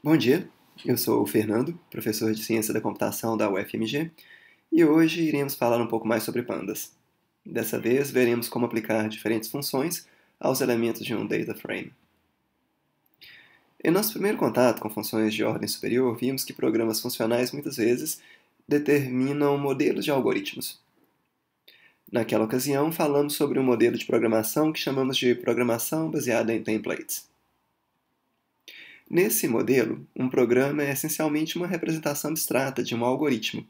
Bom dia, eu sou o Fernando, professor de Ciência da Computação da UFMG, e hoje iremos falar um pouco mais sobre pandas. Dessa vez, veremos como aplicar diferentes funções aos elementos de um data frame. Em nosso primeiro contato com funções de ordem superior, vimos que programas funcionais muitas vezes determinam modelos de algoritmos. Naquela ocasião, falamos sobre um modelo de programação que chamamos de programação baseada em templates. Nesse modelo, um programa é essencialmente uma representação abstrata de um algoritmo.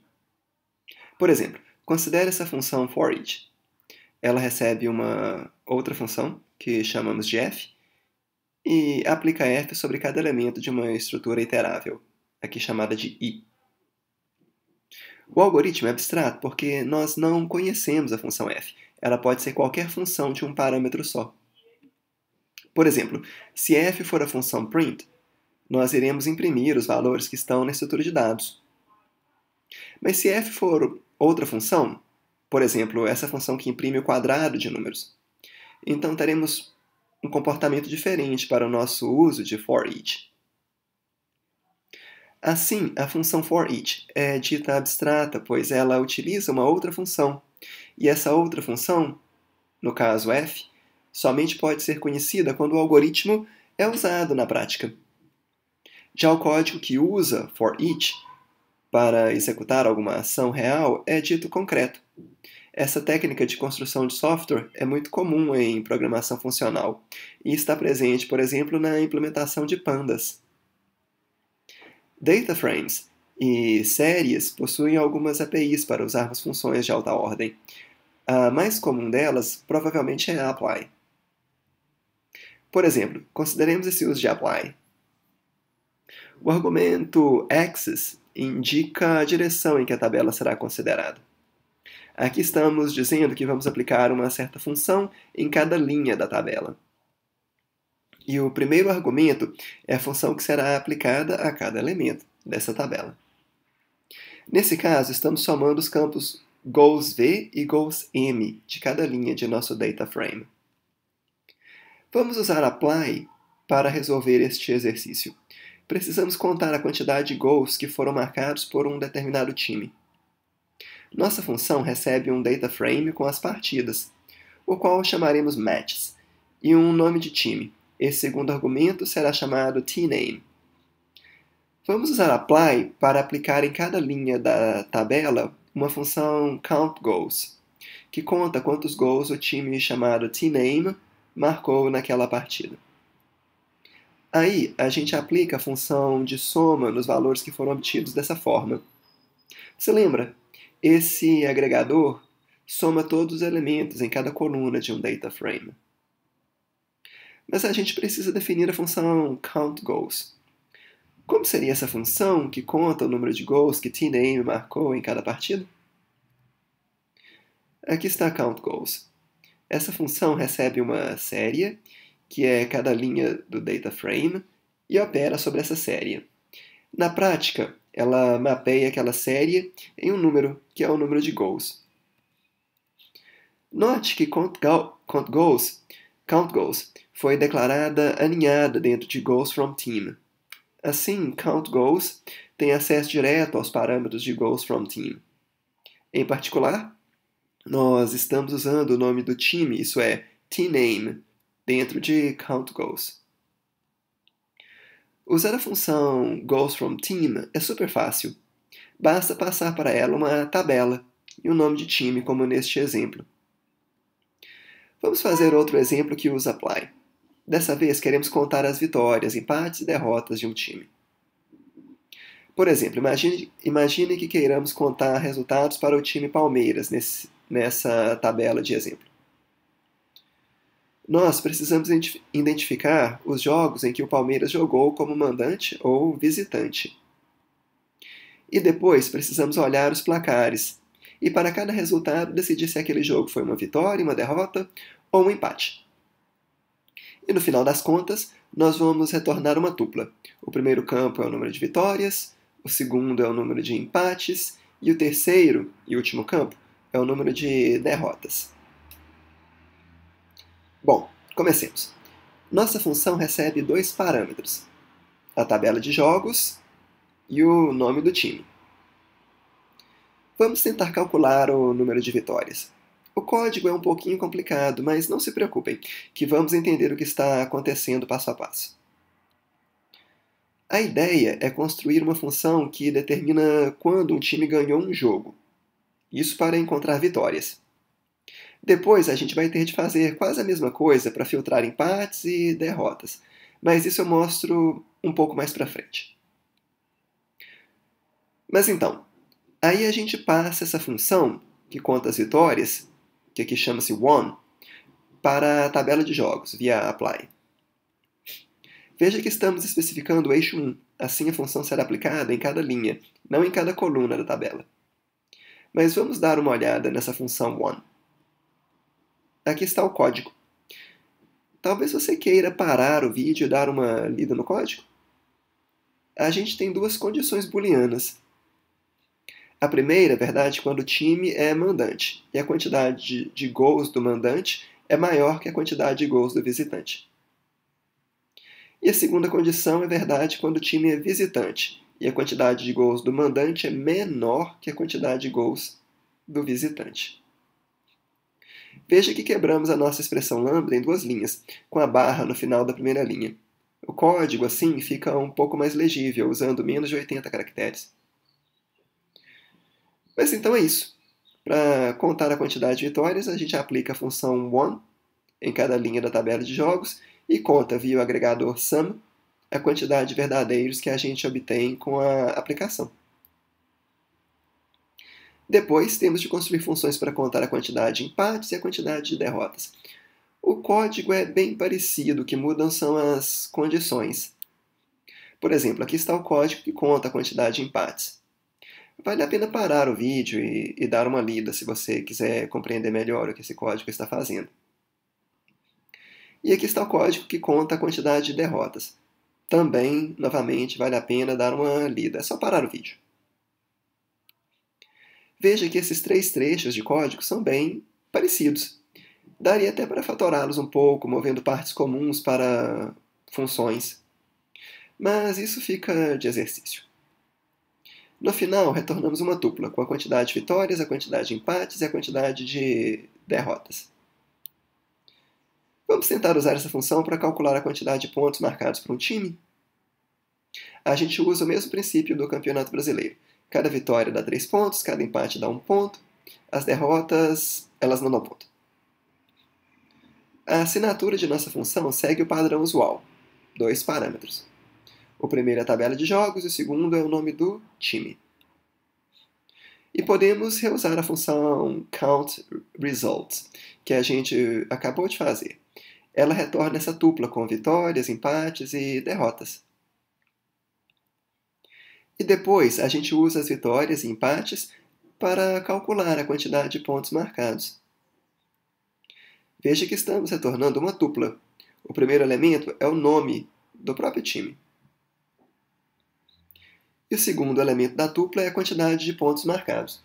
Por exemplo, considere essa função for each. Ela recebe uma outra função, que chamamos de f, e aplica f sobre cada elemento de uma estrutura iterável, aqui chamada de i. O algoritmo é abstrato porque nós não conhecemos a função f. Ela pode ser qualquer função de um parâmetro só. Por exemplo, se f for a função print, nós iremos imprimir os valores que estão na estrutura de dados. Mas se f for outra função, por exemplo, essa função que imprime o quadrado de números, então teremos um comportamento diferente para o nosso uso de for each. Assim, a função for each é dita abstrata, pois ela utiliza uma outra função, e essa outra função, no caso f, somente pode ser conhecida quando o algoritmo é usado na prática. Já o código que usa for each para executar alguma ação real é dito concreto. Essa técnica de construção de software é muito comum em programação funcional e está presente, por exemplo, na implementação de pandas. Data frames e séries possuem algumas APIs para usarmos funções de alta ordem. A mais comum delas provavelmente é a apply. Por exemplo, consideremos esse uso de apply. O argumento axis indica a direção em que a tabela será considerada. Aqui estamos dizendo que vamos aplicar uma certa função em cada linha da tabela. E o primeiro argumento é a função que será aplicada a cada elemento dessa tabela. Nesse caso, estamos somando os campos goals V e goals M de cada linha de nosso data frame. Vamos usar apply para resolver este exercício precisamos contar a quantidade de gols que foram marcados por um determinado time. Nossa função recebe um data frame com as partidas, o qual chamaremos matches, e um nome de time. Esse segundo argumento será chamado tname. Vamos usar apply para aplicar em cada linha da tabela uma função count_goals, que conta quantos gols o time chamado tname marcou naquela partida. Aí a gente aplica a função de soma nos valores que foram obtidos dessa forma. Você lembra? Esse agregador soma todos os elementos em cada coluna de um data frame. Mas a gente precisa definir a função countGoals. Como seria essa função que conta o número de gols que TName marcou em cada partida? Aqui está countGoals. Essa função recebe uma série que é cada linha do data frame, e opera sobre essa série. Na prática, ela mapeia aquela série em um número, que é o número de goals. Note que count, go count, goals, count goals foi declarada aninhada dentro de goals from team. Assim, count goals tem acesso direto aos parâmetros de goals from team. Em particular, nós estamos usando o nome do time, isso é team name, dentro de count goals. Usar a função goals from team é super fácil. Basta passar para ela uma tabela e o um nome de time, como neste exemplo. Vamos fazer outro exemplo que usa apply. Dessa vez queremos contar as vitórias, empates e derrotas de um time. Por exemplo, imagine, imagine que queiramos contar resultados para o time Palmeiras nesse, nessa tabela de exemplo. Nós precisamos identificar os jogos em que o Palmeiras jogou como mandante ou visitante. E depois precisamos olhar os placares e, para cada resultado, decidir se aquele jogo foi uma vitória, uma derrota ou um empate. E no final das contas, nós vamos retornar uma tupla. O primeiro campo é o número de vitórias, o segundo é o número de empates e o terceiro e último campo é o número de derrotas. Bom, comecemos. Nossa função recebe dois parâmetros: a tabela de jogos e o nome do time. Vamos tentar calcular o número de vitórias. O código é um pouquinho complicado, mas não se preocupem, que vamos entender o que está acontecendo passo a passo. A ideia é construir uma função que determina quando um time ganhou um jogo. Isso para encontrar vitórias. Depois a gente vai ter de fazer quase a mesma coisa para filtrar empates e derrotas, mas isso eu mostro um pouco mais para frente. Mas então, aí a gente passa essa função que conta as vitórias, que aqui chama-se won, para a tabela de jogos via apply. Veja que estamos especificando o eixo 1, assim a função será aplicada em cada linha, não em cada coluna da tabela. Mas vamos dar uma olhada nessa função one. Aqui está o código. Talvez você queira parar o vídeo e dar uma lida no código? A gente tem duas condições booleanas. A primeira, é verdade, quando o time é mandante e a quantidade de, de gols do mandante é maior que a quantidade de gols do visitante. E a segunda condição é verdade quando o time é visitante e a quantidade de gols do mandante é menor que a quantidade de gols do visitante. Veja que quebramos a nossa expressão lambda em duas linhas, com a barra no final da primeira linha. O código, assim, fica um pouco mais legível, usando menos de 80 caracteres. Mas então é isso. Para contar a quantidade de vitórias, a gente aplica a função one em cada linha da tabela de jogos e conta via o agregador sum a quantidade de verdadeiros que a gente obtém com a aplicação. Depois, temos de construir funções para contar a quantidade de empates e a quantidade de derrotas. O código é bem parecido, o que mudam são as condições. Por exemplo, aqui está o código que conta a quantidade de empates. Vale a pena parar o vídeo e, e dar uma lida se você quiser compreender melhor o que esse código está fazendo. E aqui está o código que conta a quantidade de derrotas. Também, novamente, vale a pena dar uma lida. É só parar o vídeo. Veja que esses três trechos de código são bem parecidos. Daria até para fatorá-los um pouco, movendo partes comuns para funções. Mas isso fica de exercício. No final, retornamos uma tupla, com a quantidade de vitórias, a quantidade de empates e a quantidade de derrotas. Vamos tentar usar essa função para calcular a quantidade de pontos marcados por um time? A gente usa o mesmo princípio do Campeonato Brasileiro. Cada vitória dá 3 pontos, cada empate dá 1 ponto. As derrotas, elas não dão ponto. A assinatura de nossa função segue o padrão usual, dois parâmetros. O primeiro é a tabela de jogos e o segundo é o nome do time. E podemos reusar a função count_results que a gente acabou de fazer. Ela retorna essa tupla com vitórias, empates e derrotas. E depois a gente usa as vitórias e empates para calcular a quantidade de pontos marcados. Veja que estamos retornando uma tupla. O primeiro elemento é o nome do próprio time. E o segundo elemento da tupla é a quantidade de pontos marcados.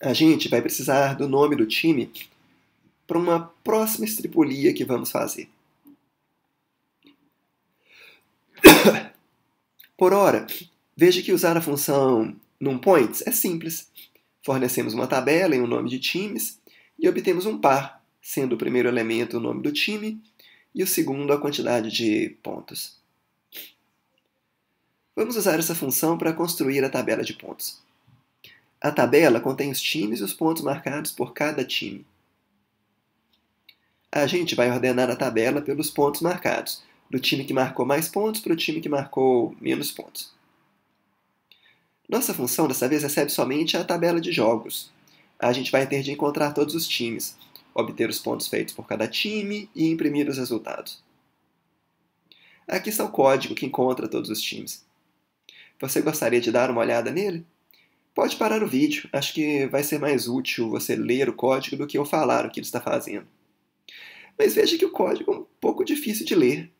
A gente vai precisar do nome do time para uma próxima estripulia que vamos fazer por hora. Veja que usar a função numPoints é simples. Fornecemos uma tabela e um nome de times e obtemos um par, sendo o primeiro elemento o nome do time e o segundo a quantidade de pontos. Vamos usar essa função para construir a tabela de pontos. A tabela contém os times e os pontos marcados por cada time. A gente vai ordenar a tabela pelos pontos marcados, do time que marcou mais pontos para o time que marcou menos pontos. Nossa função dessa vez recebe somente a tabela de jogos. A gente vai ter de encontrar todos os times, obter os pontos feitos por cada time e imprimir os resultados. Aqui está o código que encontra todos os times. Você gostaria de dar uma olhada nele? Pode parar o vídeo, acho que vai ser mais útil você ler o código do que eu falar o que ele está fazendo. Mas veja que o código é um pouco difícil de ler,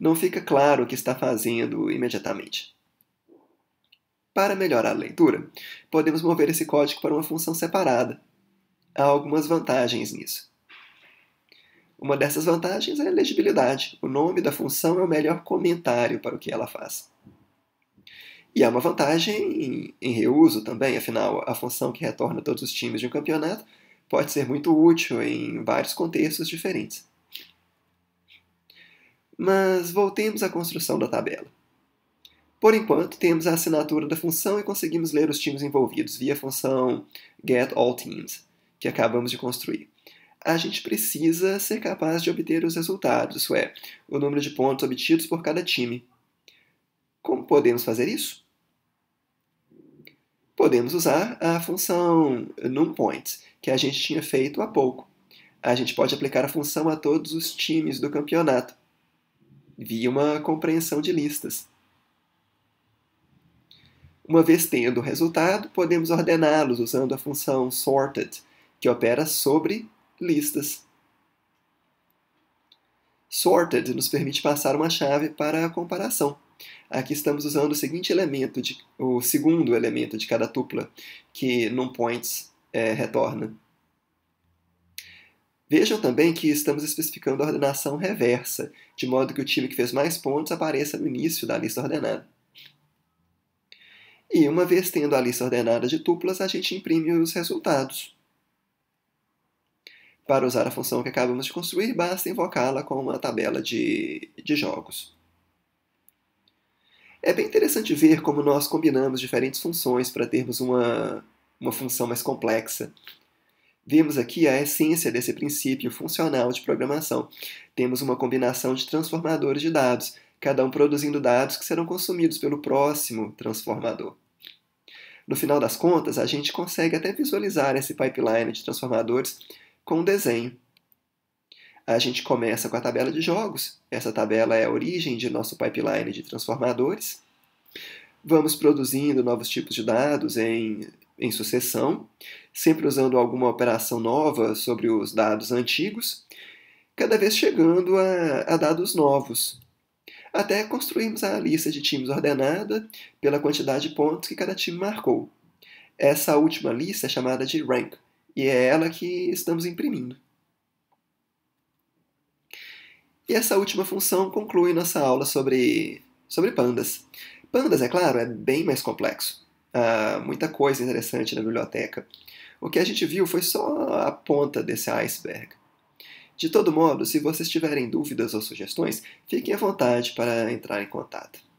não fica claro o que está fazendo imediatamente. Para melhorar a leitura, podemos mover esse código para uma função separada. Há algumas vantagens nisso. Uma dessas vantagens é a legibilidade. O nome da função é o melhor comentário para o que ela faz. E há uma vantagem em, reuso também, afinal, a função que retorna todos os times de um campeonato pode ser muito útil em vários contextos diferentes. Mas voltemos à construção da tabela. Por enquanto, temos a assinatura da função e conseguimos ler os times envolvidos via a função getAllTeams, que acabamos de construir. A gente precisa ser capaz de obter os resultados, isso é, o número de pontos obtidos por cada time. Como podemos fazer isso? Podemos usar a função numPoints, que a gente tinha feito há pouco. A gente pode aplicar a função a todos os times do campeonato via uma compreensão de listas. Uma vez tendo o resultado, podemos ordená-los usando a função sorted, que opera sobre listas. Sorted nos permite passar uma chave para a comparação. Aqui estamos usando o seguinte elemento, de, o segundo elemento de cada tupla, que num points é, retorna. Vejam também que estamos especificando a ordenação reversa, de modo que o time que fez mais pontos apareça no início da lista ordenada. E uma vez tendo a lista ordenada de tuplas, a gente imprime os resultados. Para usar a função que acabamos de construir, basta invocá-la com uma tabela de, de jogos. É bem interessante ver como nós combinamos diferentes funções para termos uma, uma função mais complexa. Vemos aqui a essência desse princípio funcional de programação. Temos uma combinação de transformadores de dados, cada um produzindo dados que serão consumidos pelo próximo transformador. No final das contas, a gente consegue até visualizar esse pipeline de transformadores com um desenho. A gente começa com a tabela de jogos, essa tabela é a origem de nosso pipeline de transformadores. Vamos produzindo novos tipos de dados em em sucessão, sempre usando alguma operação nova sobre os dados antigos, cada vez chegando a, a dados novos, até construirmos a lista de times ordenada pela quantidade de pontos que cada time marcou. Essa última lista é chamada de rank, e é ela que estamos imprimindo. E essa última função conclui nossa aula sobre, sobre pandas. Pandas, é claro, é bem mais complexo. Ah, muita coisa interessante na biblioteca. O que a gente viu foi só a ponta desse iceberg. De todo modo, se vocês tiverem dúvidas ou sugestões, fiquem à vontade para entrar em contato.